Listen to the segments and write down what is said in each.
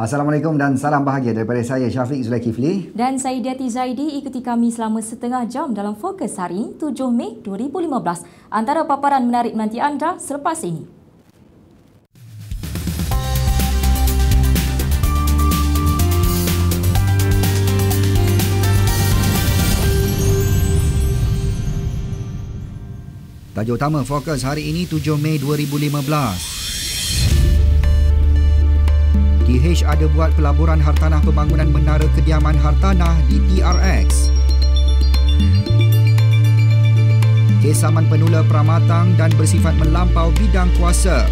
Assalamualaikum dan salam bahagia daripada saya Syafiq Zulaikifli dan saya Diati Zaidi ikuti kami selama setengah jam dalam Fokus Hari 7 Mei 2015 antara paparan menarik nanti anda selepas ini. Tajuk utama Fokus Hari ini 7 Mei 2015. DH ada buat pelaburan hartanah pembangunan menara kediaman hartanah di TRX. Kes saman penula pramatang dan bersifat melampau bidang kuasa.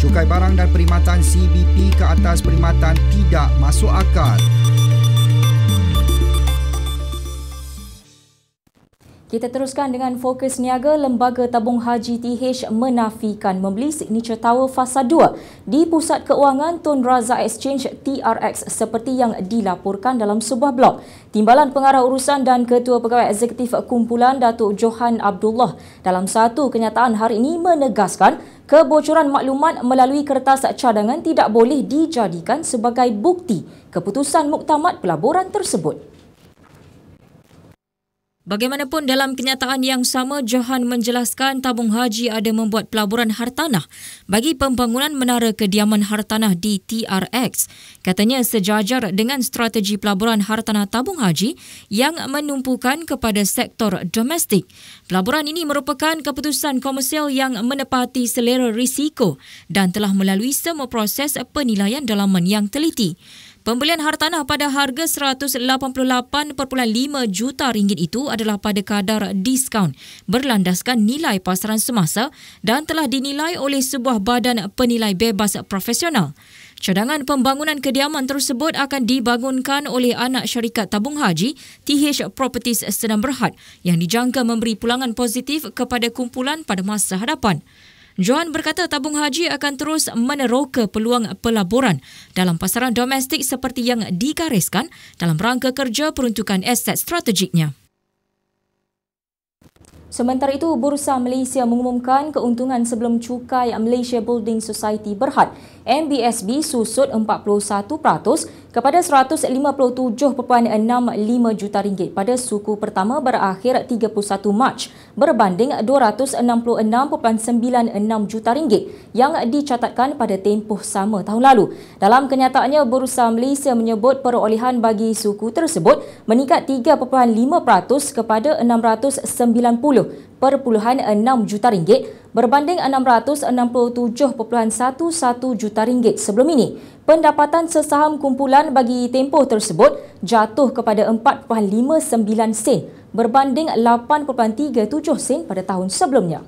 Cukai barang dan perkhidmatan CBP ke atas perkhidmatan tidak masuk akal. Kita teruskan dengan fokus niaga Lembaga Tabung Haji TH menafikan membeli Signature Tower Fasa 2 di Pusat Keuangan Tun Razak Exchange TRX seperti yang dilaporkan dalam sebuah blog. Timbalan Pengarah Urusan dan Ketua Pegawai Eksekutif Kumpulan Datuk Johan Abdullah dalam satu kenyataan hari ini menegaskan kebocoran maklumat melalui kertas cadangan tidak boleh dijadikan sebagai bukti keputusan muktamad pelaburan tersebut. Bagaimanapun dalam kenyataan yang sama, Johan menjelaskan tabung haji ada membuat pelaburan hartanah bagi pembangunan menara kediaman hartanah di TRX. Katanya sejajar dengan strategi pelaburan hartanah tabung haji yang menumpukan kepada sektor domestik. Pelaburan ini merupakan keputusan komersial yang menepati selera risiko dan telah melalui semua proses penilaian dalaman yang teliti. Pembelian hartanah pada harga 188.5 juta ringgit itu adalah pada kadar diskaun berlandaskan nilai pasaran semasa dan telah dinilai oleh sebuah badan penilai bebas profesional. Cadangan pembangunan kediaman tersebut akan dibangunkan oleh anak syarikat tabung haji TH Properties Senam Berhad yang dijangka memberi pulangan positif kepada kumpulan pada masa hadapan. Johan berkata tabung haji akan terus meneroka peluang pelaburan dalam pasaran domestik seperti yang digariskan dalam rangka kerja peruntukan aset strategiknya. Sementara itu, Bursa Malaysia mengumumkan keuntungan sebelum cukai Malaysia Building Society Berhad MBSB susut 41% kepada 157.65 juta ringgit pada suku pertama berakhir 31 Mac berbanding 266.96 juta ringgit yang dicatatkan pada tempoh sama tahun lalu. Dalam kenyataannya, Bursa Malaysia menyebut perolehan bagi suku tersebut meningkat 3.5% kepada 690 60.6 juta ringgit berbanding 667.11 juta ringgit sebelum ini. Pendapatan sesaham kumpulan bagi tempoh tersebut jatuh kepada 4.59 sen berbanding 8.37 sen pada tahun sebelumnya.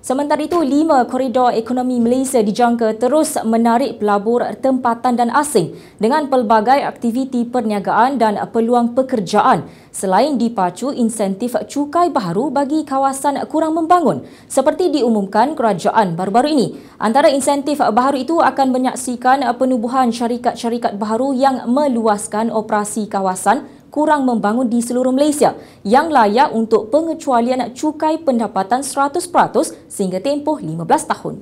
Sementara itu, lima koridor ekonomi Malaysia dijangka terus menarik pelabur tempatan dan asing dengan pelbagai aktiviti perniagaan dan peluang pekerjaan selain dipacu insentif cukai baru bagi kawasan kurang membangun seperti diumumkan kerajaan baru-baru ini. Antara insentif baru itu akan menyaksikan penubuhan syarikat-syarikat baru yang meluaskan operasi kawasan kurang membangun di seluruh Malaysia yang layak untuk pengecualian cukai pendapatan 100% sehingga tempoh 15 tahun.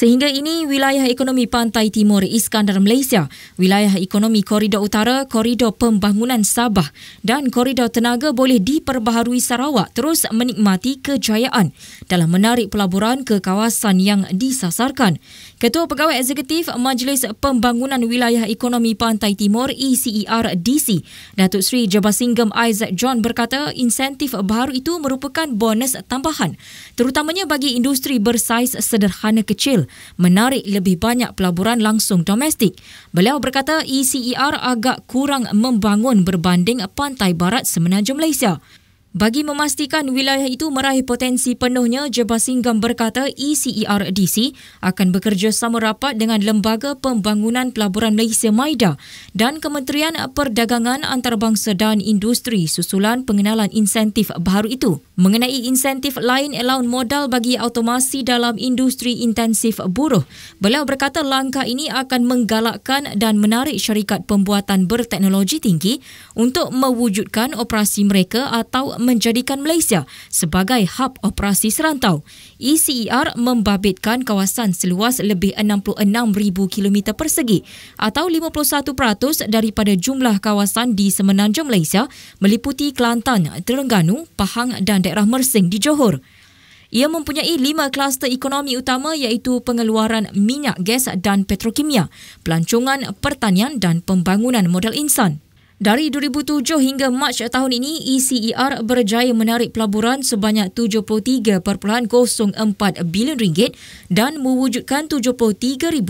Sehingga ini wilayah ekonomi Pantai Timur Iskandar Malaysia, wilayah ekonomi Koridor Utara, Koridor Pembangunan Sabah dan Koridor Tenaga boleh diperbaharui Sarawak terus menikmati kejayaan dalam menarik pelaburan ke kawasan yang disasarkan. Ketua Pegawai Eksekutif Majlis Pembangunan Wilayah Ekonomi Pantai Timur ECERDC, e Datuk Seri Jabar Singgem Isaac John berkata insentif baru itu merupakan bonus tambahan terutamanya bagi industri bersaiz sederhana kecil menarik lebih banyak pelaburan langsung domestik. Beliau berkata ECER agak kurang membangun berbanding pantai barat semenanjung Malaysia. Bagi memastikan wilayah itu meraih potensi penuhnya, Jebas Singgam berkata ECERDC e akan bekerjasama rapat dengan Lembaga Pembangunan Pelaburan Malaysia Maida dan Kementerian Perdagangan Antarabangsa dan Industri susulan pengenalan insentif baru itu. Mengenai insentif lain elaun modal bagi automasi dalam industri intensif buruh, beliau berkata langkah ini akan menggalakkan dan menarik syarikat pembuatan berteknologi tinggi untuk mewujudkan operasi mereka atau menjadikan Malaysia sebagai hub operasi serantau. ECR e membabitkan kawasan seluas lebih 66,000 km persegi atau 51% daripada jumlah kawasan di semenanjung Malaysia meliputi Kelantan, Terengganu, Pahang dan daerah Mersing di Johor. Ia mempunyai lima kluster ekonomi utama iaitu pengeluaran minyak, gas dan petrokimia, pelancongan, pertanian dan pembangunan modal insan. Dari 2007 hingga Mac tahun ini, ECER berjaya menarik pelaburan sebanyak 73.04 bilion ringgit dan mewujudkan 73,708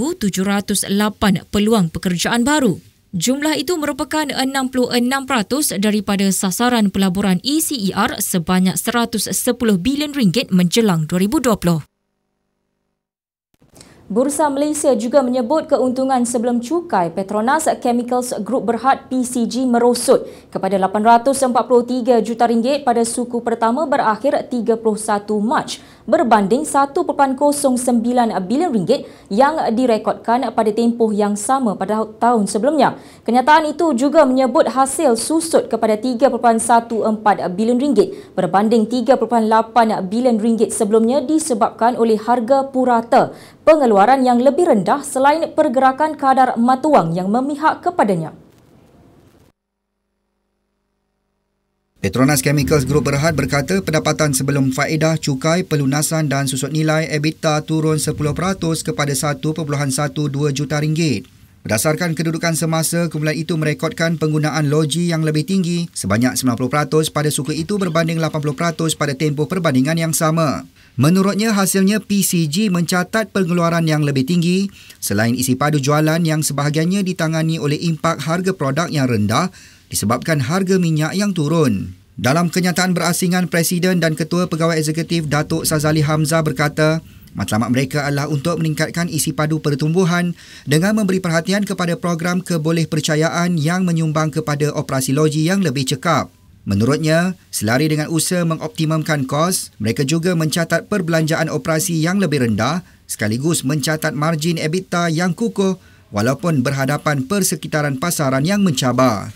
peluang pekerjaan baru. Jumlah itu merupakan 66% daripada sasaran pelaburan ECER sebanyak 110 bilion ringgit menjelang 2020. Bursa Malaysia juga menyebut keuntungan sebelum cukai Petronas Chemicals Group Berhad PCG merosot kepada 843 juta ringgit pada suku pertama berakhir 31 Mac berbanding 1.09 bilion ringgit yang direkodkan pada tempoh yang sama pada ha- tahun sebelumnya. Kenyataan itu juga menyebut hasil susut kepada 3.14 bilion ringgit berbanding 3.8 bilion ringgit sebelumnya disebabkan oleh harga purata pengeluaran yang lebih rendah selain pergerakan kadar matuang yang memihak kepadanya. Petronas Chemicals Group Berhad berkata pendapatan sebelum faedah cukai pelunasan dan susut nilai EBITDA turun 10% kepada 1.12 juta ringgit. Berdasarkan kedudukan semasa, kumpulan itu merekodkan penggunaan logi yang lebih tinggi sebanyak 90% pada suku itu berbanding 80% pada tempoh perbandingan yang sama. Menurutnya, hasilnya PCG mencatat pengeluaran yang lebih tinggi selain isi padu jualan yang sebahagiannya ditangani oleh impak harga produk yang rendah disebabkan harga minyak yang turun. Dalam kenyataan berasingan Presiden dan Ketua Pegawai Eksekutif Datuk Sazali Hamzah berkata, matlamat mereka adalah untuk meningkatkan isi padu pertumbuhan dengan memberi perhatian kepada program kebolehpercayaan yang menyumbang kepada operasi loji yang lebih cekap. Menurutnya, selari dengan usaha mengoptimumkan kos, mereka juga mencatat perbelanjaan operasi yang lebih rendah sekaligus mencatat margin EBITDA yang kukuh walaupun berhadapan persekitaran pasaran yang mencabar.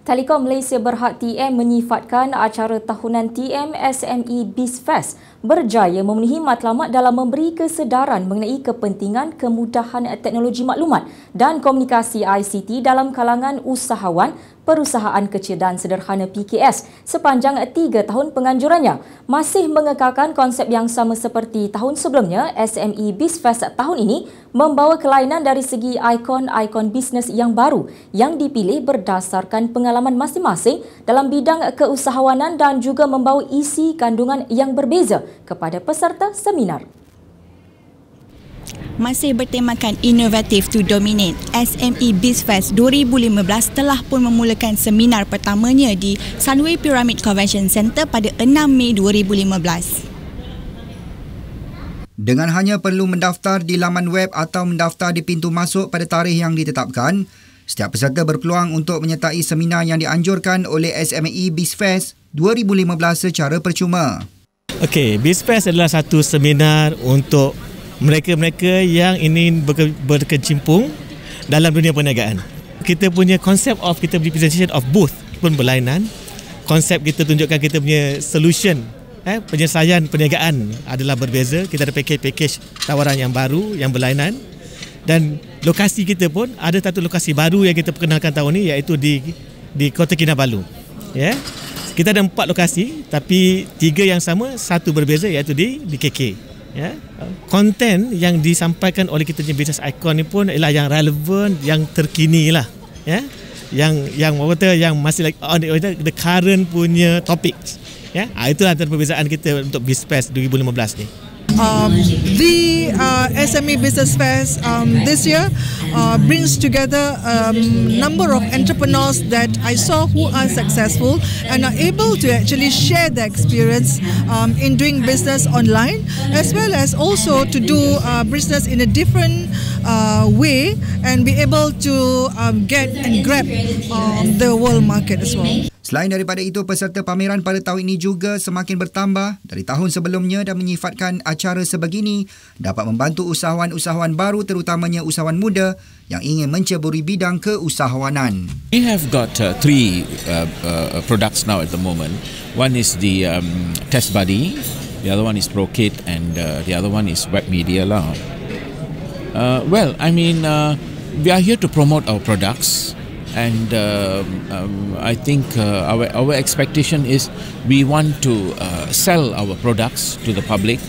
Telekom Malaysia Berhad TM menyifatkan acara tahunan TM SME Bizfest berjaya memenuhi matlamat dalam memberi kesedaran mengenai kepentingan kemudahan teknologi maklumat dan komunikasi ICT dalam kalangan usahawan perusahaan kecil dan sederhana PKS sepanjang tiga tahun penganjurannya masih mengekalkan konsep yang sama seperti tahun sebelumnya SME BizFest tahun ini membawa kelainan dari segi ikon-ikon bisnes yang baru yang dipilih berdasarkan pengalaman masing-masing dalam bidang keusahawanan dan juga membawa isi kandungan yang berbeza kepada peserta seminar. Masih bertemakan Innovative to Dominate, SME BizFest 2015 telah pun memulakan seminar pertamanya di Sunway Pyramid Convention Center pada 6 Mei 2015. Dengan hanya perlu mendaftar di laman web atau mendaftar di pintu masuk pada tarikh yang ditetapkan, setiap peserta berpeluang untuk menyertai seminar yang dianjurkan oleh SME BizFest 2015 secara percuma. Okey, BizFest adalah satu seminar untuk mereka-mereka yang ingin berkecimpung dalam dunia perniagaan. Kita punya konsep of kita punya presentation of booth pun berlainan. Konsep kita tunjukkan kita punya solution, eh, penyelesaian perniagaan adalah berbeza. Kita ada package-package tawaran yang baru, yang berlainan. Dan lokasi kita pun ada satu lokasi baru yang kita perkenalkan tahun ini iaitu di di Kota Kinabalu. Ya. Yeah? Kita ada empat lokasi tapi tiga yang sama satu berbeza iaitu di di KK. Ya. Konten yang disampaikan oleh kita punya business icon ni pun ialah yang relevan, yang terkini lah. Ya. Yang yang apa kata yang masih like on the, the current punya topics. Ya. Ha, itulah antara perbezaan kita untuk Bispace 2015 ni. um, the uh, SME Business Fest um, this year uh, brings together a um, number of entrepreneurs that I saw who are successful and are able to actually share their experience um, in doing business online as well as also to do uh, business in a different uh, way and be able to um, get and grab uh, the world market as well. Selain daripada itu, peserta pameran pada tahun ini juga semakin bertambah dari tahun sebelumnya dan menyifatkan acara sebegini dapat membantu usahawan-usahawan baru terutamanya usahawan muda yang ingin menceburi bidang keusahawanan. We have got uh, three uh, uh, uh products now at the moment. One is the um, test body, the other one is ProKit and uh, the other one is Web Media lah. Uh, well, I mean, uh, we are here to promote our products. and um, um, I think uh, our, our expectation is we want to uh, sell our products to the public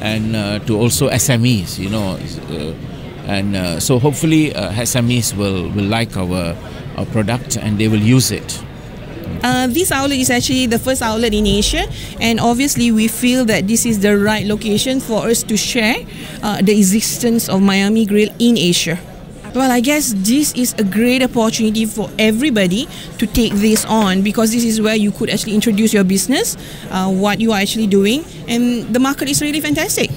and uh, to also SMEs, you know, uh, and uh, so hopefully uh, SMEs will, will like our, our product and they will use it. Uh, this outlet is actually the first outlet in Asia, and obviously we feel that this is the right location for us to share uh, the existence of Miami Grill in Asia. Well, I guess this is a great opportunity for everybody to take this on because this is where you could actually introduce your business, uh, what you are actually doing, and the market is really fantastic.